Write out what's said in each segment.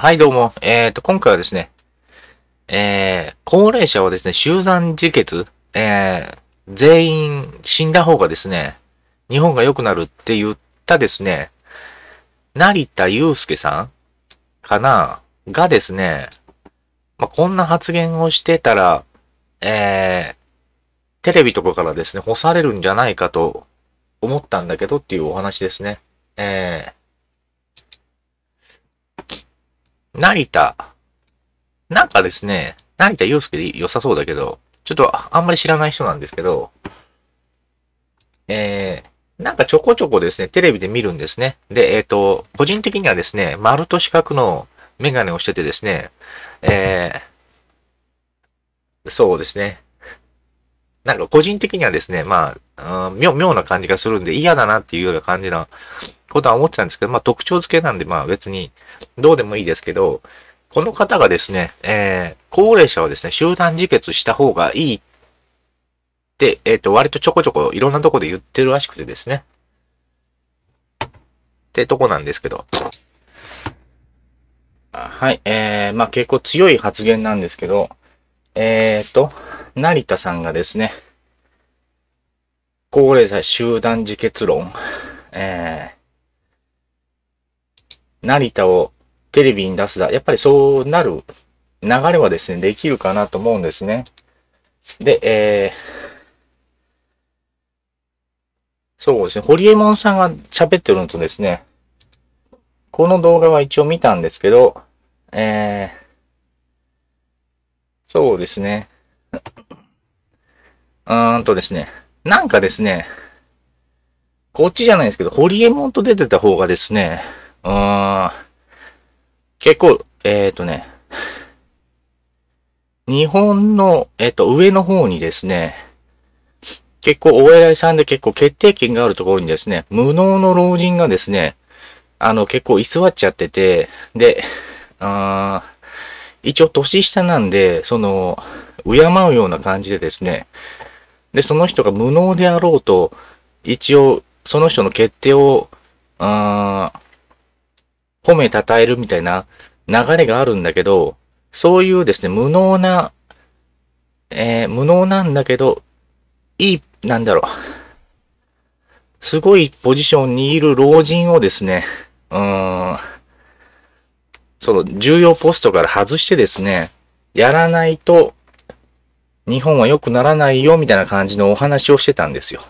はい、どうも。えっ、ー、と、今回はですね、えー、高齢者はですね、集団自決、えー、全員死んだ方がですね、日本が良くなるって言ったですね、成田祐介さんかながですね、まあ、こんな発言をしてたら、えー、テレビとかからですね、干されるんじゃないかと思ったんだけどっていうお話ですね。えー、成田。なんかですね、成田祐介で良さそうだけど、ちょっとあんまり知らない人なんですけど、えー、なんかちょこちょこですね、テレビで見るんですね。で、えっ、ー、と、個人的にはですね、丸と四角のメガネをしててですね、えー、そうですね。なんか個人的にはですね、まあ、うん、妙な感じがするんで嫌だなっていうような感じなことは思ってたんですけど、まあ特徴付けなんで、まあ別にどうでもいいですけど、この方がですね、えー、高齢者はですね、集団自決した方がいいって、えっ、ー、と、割とちょこちょこいろんなとこで言ってるらしくてですね。ってとこなんですけど。はい、えー、まあ結構強い発言なんですけど、えっ、ー、と、成田さんがですね、高齢者集団自決論、えー、成田をテレビに出すだ。やっぱりそうなる流れはですね、できるかなと思うんですね。で、えー、そうですね、ホリエモンさんが喋ってるのとですね、この動画は一応見たんですけど、えー、そうですね。うーんとですね、なんかですね、こっちじゃないですけど、ホリエモンと出てた方がですね、うーん。結構、えっ、ー、とね、日本の、えっ、ー、と、上の方にですね、結構お偉いさんで結構決定権があるところにですね、無能の老人がですね、あの、結構居座っちゃってて、で、あ一応年下なんで、その、敬うような感じでですね、で、その人が無能であろうと、一応、その人の決定を、あー褒めたたえるみたいな流れがあるんだけど、そういうですね、無能な、えー、無能なんだけど、いい、なんだろう。すごいポジションにいる老人をですね、うーん、その重要ポストから外してですね、やらないと日本は良くならないよみたいな感じのお話をしてたんですよ。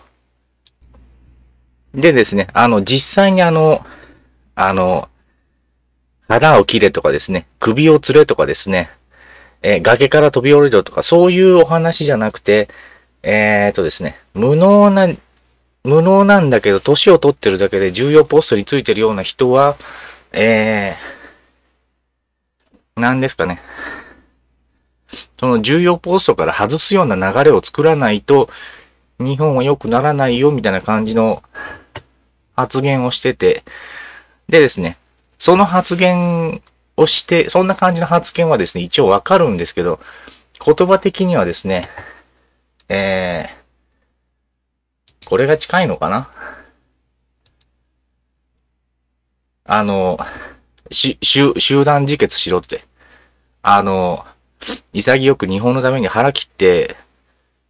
でですね、あの、実際にあの、あの、腹を切れとかですね、首を吊れとかですね、えー、崖から飛び降りろとか、そういうお話じゃなくて、えー、っとですね、無能な、無能なんだけど、年を取ってるだけで重要ポストについてるような人は、えー、何ですかね。その重要ポストから外すような流れを作らないと、日本は良くならないよ、みたいな感じの発言をしてて、でですね、その発言をして、そんな感じの発言はですね、一応わかるんですけど、言葉的にはですね、えー、これが近いのかなあの、し、ゅ、集団自決しろって。あの、潔く日本のために腹切って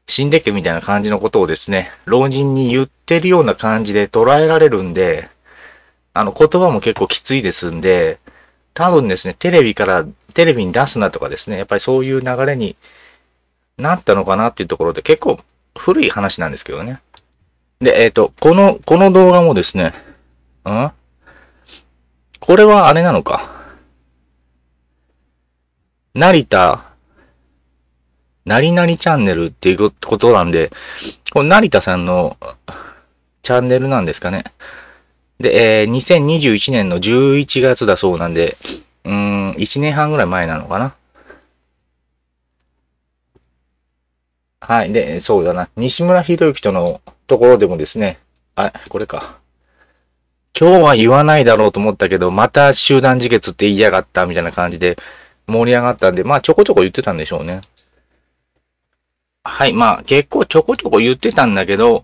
死んでけみたいな感じのことをですね、老人に言ってるような感じで捉えられるんで、あの、言葉も結構きついですんで、多分ですね、テレビから、テレビに出すなとかですね、やっぱりそういう流れになったのかなっていうところで、結構古い話なんですけどね。で、えっ、ー、と、この、この動画もですね、うんこれはあれなのか。成田、なりなりチャンネルっていうことなんで、この成田さんのチャンネルなんですかね。で、えー、2021年の11月だそうなんで、うん、1年半ぐらい前なのかな。はい。で、そうだな。西村博之とのところでもですね、あ、これか。今日は言わないだろうと思ったけど、また集団自決って言いやがったみたいな感じで盛り上がったんで、まあちょこちょこ言ってたんでしょうね。はい。まあ結構ちょこちょこ言ってたんだけど、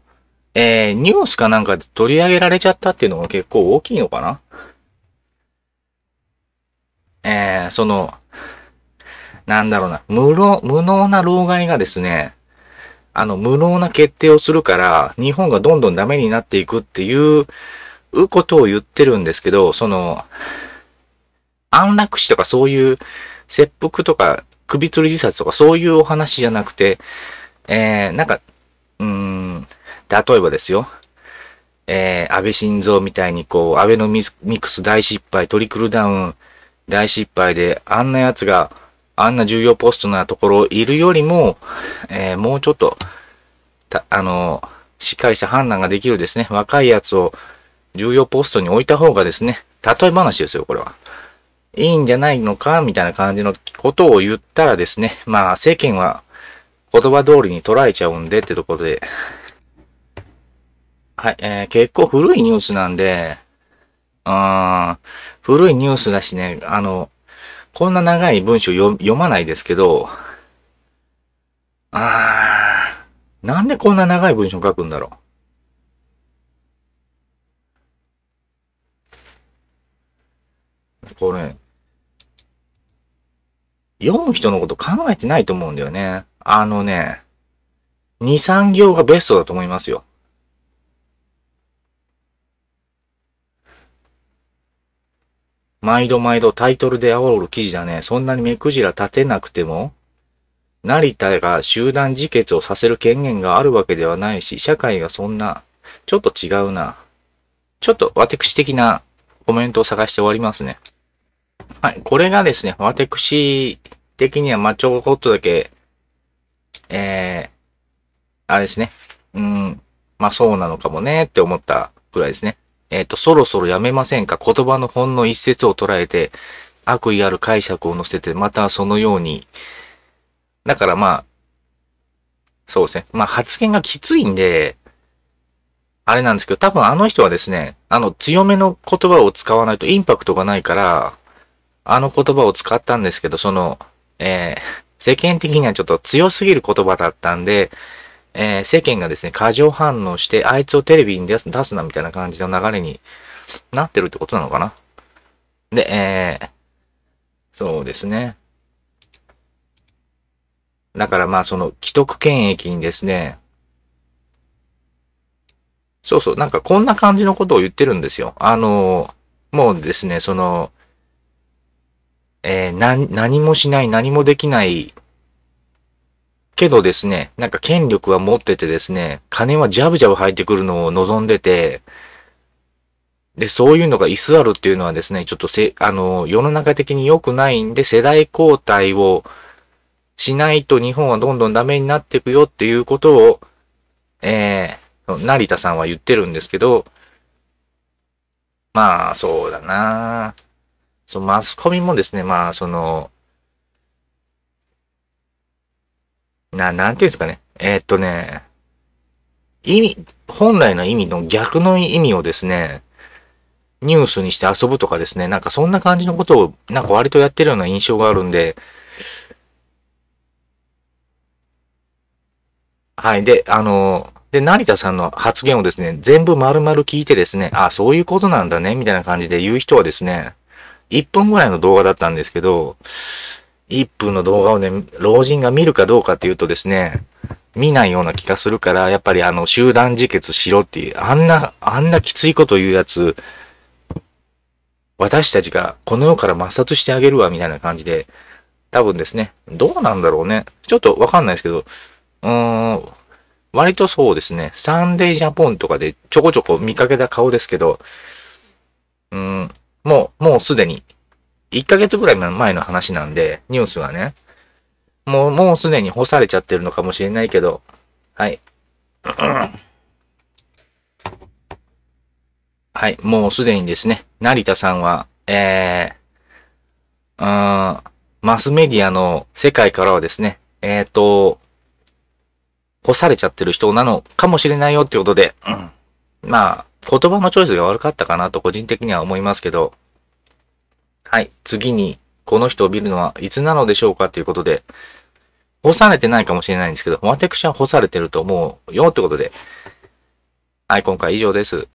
えー、ニュースかなんかで取り上げられちゃったっていうのが結構大きいのかなえー、その、なんだろうな、無能、無能な老害がですね、あの、無能な決定をするから、日本がどんどんダメになっていくっていう、うことを言ってるんですけど、その、安楽死とかそういう切腹とか首吊り自殺とかそういうお話じゃなくて、えー、なんか、うん、例えばですよ、えー、安倍晋三みたいにこう、安倍のミックス大失敗、トリクルダウン大失敗で、あんな奴が、あんな重要ポストなところいるよりも、えー、もうちょっと、あの、しっかりした判断ができるですね、若い奴を重要ポストに置いた方がですね、例え話ですよ、これは。いいんじゃないのかみたいな感じのことを言ったらですね、まあ世間は言葉通りに捉えちゃうんでってところで、はい、えー、結構古いニュースなんで、あ古いニュースだしね、あの、こんな長い文章読読まないですけど、あー、なんでこんな長い文章書くんだろう。これ、読む人のこと考えてないと思うんだよね。あのね、二三行がベストだと思いますよ。毎度毎度タイトルで煽る記事だね。そんなに目くじら立てなくても、成田が集団自決をさせる権限があるわけではないし、社会がそんな、ちょっと違うな。ちょっと私的なコメントを探して終わりますね。はい、これがですね、私的には、まちょこっとだけ、えー、あれですね。うん、まあそうなのかもねって思ったくらいですね。えっ、と、そろそろやめませんか言葉のほんの一節を捉えて、悪意ある解釈を載せて、またそのように。だからまあ、そうですね。まあ発言がきついんで、あれなんですけど、多分あの人はですね、あの強めの言葉を使わないとインパクトがないから、あの言葉を使ったんですけど、その、えー、世間的にはちょっと強すぎる言葉だったんで、えー、世間がですね、過剰反応して、あいつをテレビに出すなみたいな感じの流れになってるってことなのかな。で、えー、そうですね。だからまあその既得権益にですね、そうそう、なんかこんな感じのことを言ってるんですよ。あの、もうですね、その、えー、何もしない、何もできないけどですね、なんか権力は持っててですね、金はジャブジャブ入ってくるのを望んでて、で、そういうのが居座るっていうのはですね、ちょっとせ、あの、世の中的に良くないんで、世代交代をしないと日本はどんどんダメになっていくよっていうことを、えー、成田さんは言ってるんですけど、まあ、そうだなそのマスコミもですね、まあ、その、な、なんていうんですかね。えー、っとね、意味、本来の意味の逆の意味をですね、ニュースにして遊ぶとかですね、なんかそんな感じのことを、なんか割とやってるような印象があるんで、はい。で、あの、で、成田さんの発言をですね、全部丸々聞いてですね、あ、そういうことなんだね、みたいな感じで言う人はですね、1分ぐらいの動画だったんですけど、1分の動画をね、老人が見るかどうかっていうとですね、見ないような気がするから、やっぱりあの、集団自決しろっていう、あんな、あんなきついこと言うやつ、私たちがこの世から抹殺してあげるわ、みたいな感じで、多分ですね、どうなんだろうね。ちょっとわかんないですけど、うーん、割とそうですね、サンデージャポンとかでちょこちょこ見かけた顔ですけど、うん、もう、もうすでに1ヶ月ぐらい前の話なんで、ニュースはね、もう、もうすでに干されちゃってるのかもしれないけど、はい。はい、もうすでにですね、成田さんは、えー、うん、マスメディアの世界からはですね、えっ、ー、と、干されちゃってる人なのかもしれないよってことで、うん、まあ、言葉のチョイスが悪かったかなと個人的には思いますけど、はい。次に、この人を見るのはいつなのでしょうかということで、干されてないかもしれないんですけど、私は干されてると思うよってことで、はい、今回以上です。